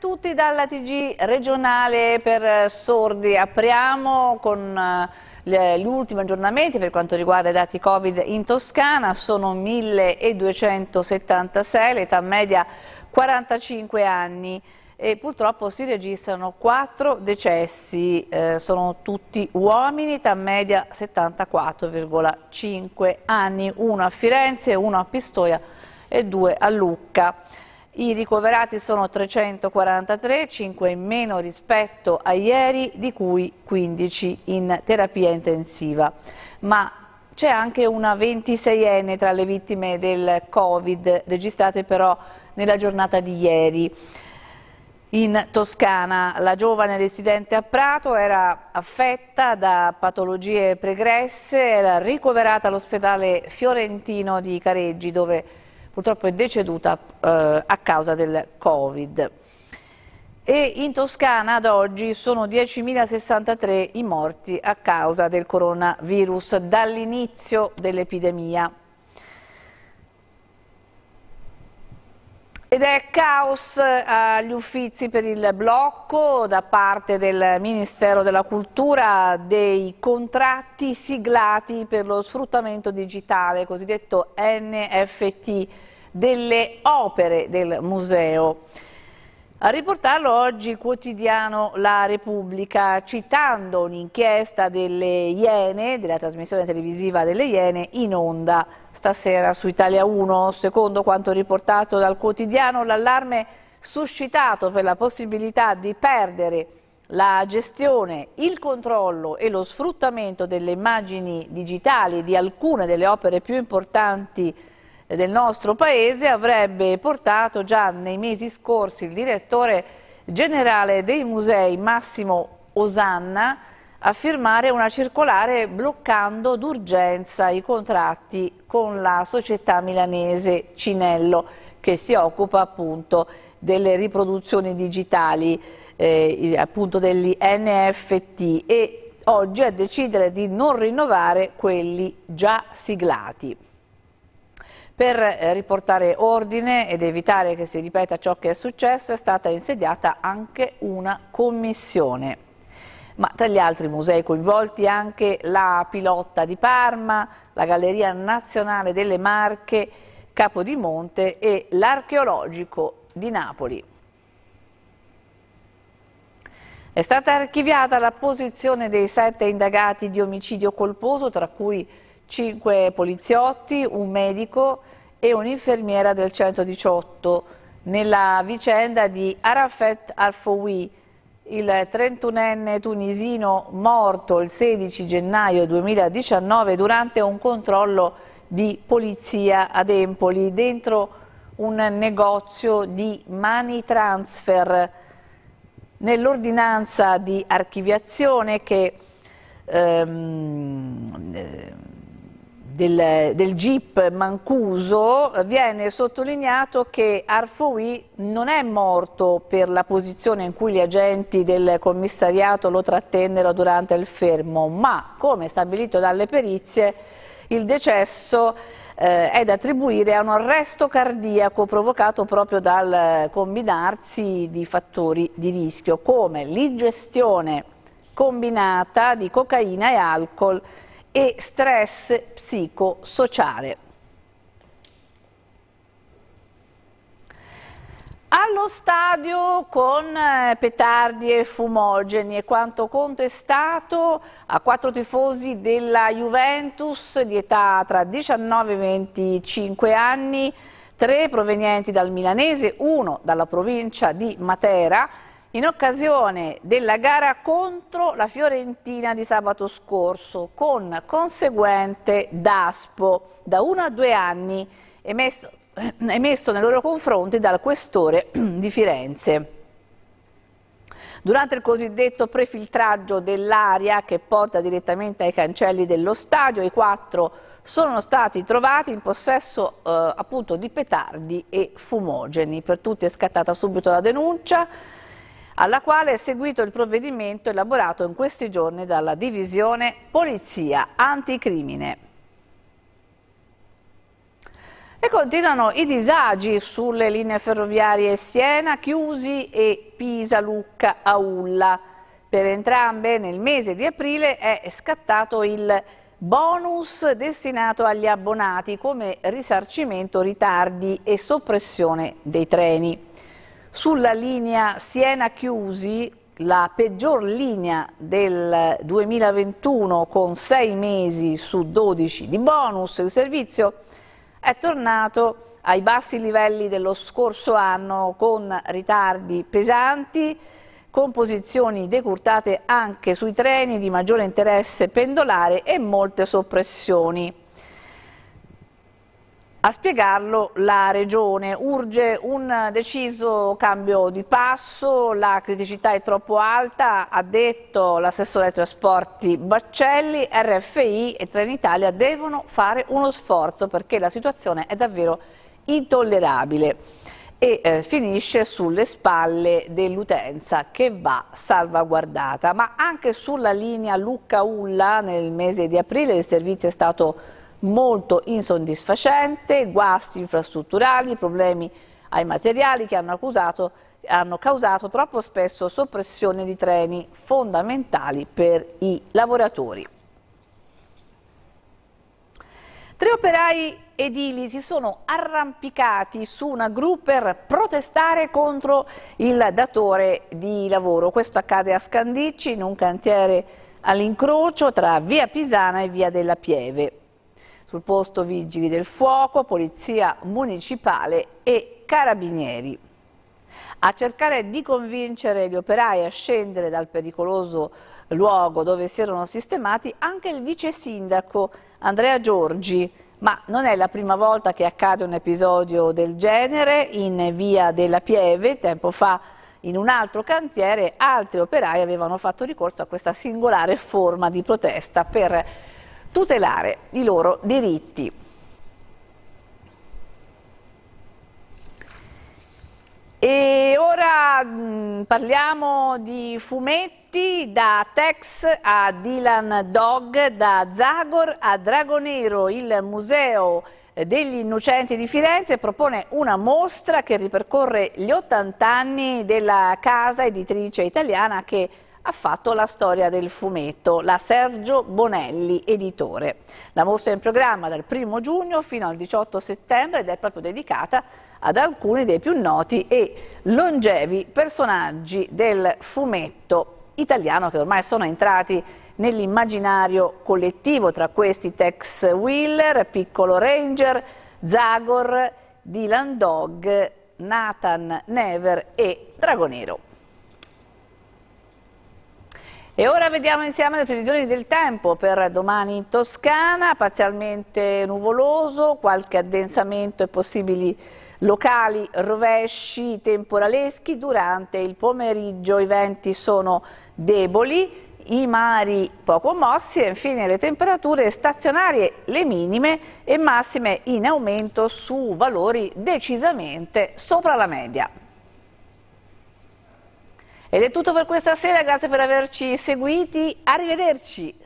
tutti dalla TG regionale per eh, sordi. Apriamo con eh, gli ultimi aggiornamenti per quanto riguarda i dati Covid in Toscana. Sono 1276, l'età media 45 anni e purtroppo si registrano 4 decessi, eh, sono tutti uomini, età media 74,5 anni, uno a Firenze, uno a Pistoia e due a Lucca. I ricoverati sono 343, 5 in meno rispetto a ieri, di cui 15 in terapia intensiva. Ma c'è anche una 26enne tra le vittime del Covid, registrate però nella giornata di ieri. In Toscana la giovane residente a Prato era affetta da patologie pregresse, era ricoverata all'ospedale fiorentino di Careggi dove purtroppo è deceduta eh, a causa del Covid. E in Toscana ad oggi sono 10.063 i morti a causa del coronavirus dall'inizio dell'epidemia. Ed è caos eh, agli uffizi per il blocco da parte del Ministero della Cultura dei contratti siglati per lo sfruttamento digitale, cosiddetto NFT, delle opere del museo. A riportarlo oggi il quotidiano La Repubblica, citando un'inchiesta delle Iene, della trasmissione televisiva delle Iene, in onda stasera su Italia 1. Secondo quanto riportato dal quotidiano, l'allarme suscitato per la possibilità di perdere la gestione, il controllo e lo sfruttamento delle immagini digitali di alcune delle opere più importanti del nostro paese avrebbe portato già nei mesi scorsi il direttore generale dei musei Massimo Osanna a firmare una circolare bloccando d'urgenza i contratti con la società milanese Cinello che si occupa appunto delle riproduzioni digitali, eh, appunto degli NFT e oggi a decidere di non rinnovare quelli già siglati. Per eh, riportare ordine ed evitare che si ripeta ciò che è successo è stata insediata anche una commissione ma tra gli altri musei coinvolti anche la Pilotta di Parma, la Galleria Nazionale delle Marche, Capodimonte e l'Archeologico di Napoli. È stata archiviata la posizione dei sette indagati di omicidio colposo, tra cui cinque poliziotti, un medico e un'infermiera del 118 nella vicenda di Arafat Alfoui, il 31enne tunisino morto il 16 gennaio 2019 durante un controllo di polizia ad Empoli dentro un negozio di money transfer. Nell'ordinanza di archiviazione che ehm, del, del GIP Mancuso viene sottolineato che Arfoui non è morto per la posizione in cui gli agenti del commissariato lo trattennero durante il fermo, ma come stabilito dalle perizie il decesso eh, è da attribuire a un arresto cardiaco provocato proprio dal combinarsi di fattori di rischio come l'ingestione combinata di cocaina e alcol e stress psicosociale. Allo stadio con eh, petardi e fumogeni e quanto contestato a quattro tifosi della Juventus di età tra 19 e 25 anni, tre provenienti dal Milanese, uno dalla provincia di Matera, in occasione della gara contro la Fiorentina di sabato scorso con conseguente DASPO da 1 a 2 anni emesso, eh, emesso nei loro confronti dal questore di Firenze. Durante il cosiddetto prefiltraggio dell'aria che porta direttamente ai cancelli dello stadio, i quattro sono stati trovati in possesso eh, appunto di petardi e fumogeni. Per tutti è scattata subito la denuncia alla quale è seguito il provvedimento elaborato in questi giorni dalla divisione Polizia Anticrimine. E continuano i disagi sulle linee ferroviarie Siena, Chiusi e Pisa, Lucca, Aulla. Per entrambe nel mese di aprile è scattato il bonus destinato agli abbonati come risarcimento ritardi e soppressione dei treni. Sulla linea Siena-Chiusi, la peggior linea del 2021 con 6 mesi su 12 di bonus, il servizio è tornato ai bassi livelli dello scorso anno con ritardi pesanti, con posizioni decurtate anche sui treni di maggiore interesse pendolare e molte soppressioni. A spiegarlo la Regione. Urge un deciso cambio di passo, la criticità è troppo alta, ha detto l'assessore ai trasporti Baccelli, RFI e Trenitalia devono fare uno sforzo perché la situazione è davvero intollerabile e eh, finisce sulle spalle dell'utenza che va salvaguardata. Ma anche sulla linea Lucca-Ulla nel mese di aprile il servizio è stato molto insoddisfacente, guasti infrastrutturali, problemi ai materiali che hanno, accusato, hanno causato troppo spesso soppressione di treni fondamentali per i lavoratori. Tre operai edili si sono arrampicati su una gru per protestare contro il datore di lavoro. Questo accade a Scandicci in un cantiere all'incrocio tra via Pisana e via della Pieve. Sul posto vigili del fuoco, polizia municipale e carabinieri. A cercare di convincere gli operai a scendere dal pericoloso luogo dove si erano sistemati anche il vice sindaco Andrea Giorgi, ma non è la prima volta che accade un episodio del genere in via della Pieve, tempo fa in un altro cantiere altri operai avevano fatto ricorso a questa singolare forma di protesta per tutelare i loro diritti. E ora mh, parliamo di fumetti da Tex a Dylan Dog, da Zagor a Dragonero, il museo degli innocenti di Firenze propone una mostra che ripercorre gli 80 anni della casa editrice italiana che ha fatto la storia del fumetto, la Sergio Bonelli, editore. La mostra è in programma dal 1 giugno fino al 18 settembre ed è proprio dedicata ad alcuni dei più noti e longevi personaggi del fumetto italiano che ormai sono entrati nell'immaginario collettivo, tra questi Tex Wheeler, Piccolo Ranger, Zagor, Dylan Dog, Nathan Never e Dragonero. E ora vediamo insieme le previsioni del tempo per domani in Toscana, parzialmente nuvoloso, qualche addensamento e possibili locali rovesci temporaleschi durante il pomeriggio, i venti sono deboli, i mari poco mossi e infine le temperature stazionarie, le minime e massime in aumento su valori decisamente sopra la media. Ed è tutto per questa sera, grazie per averci seguiti, arrivederci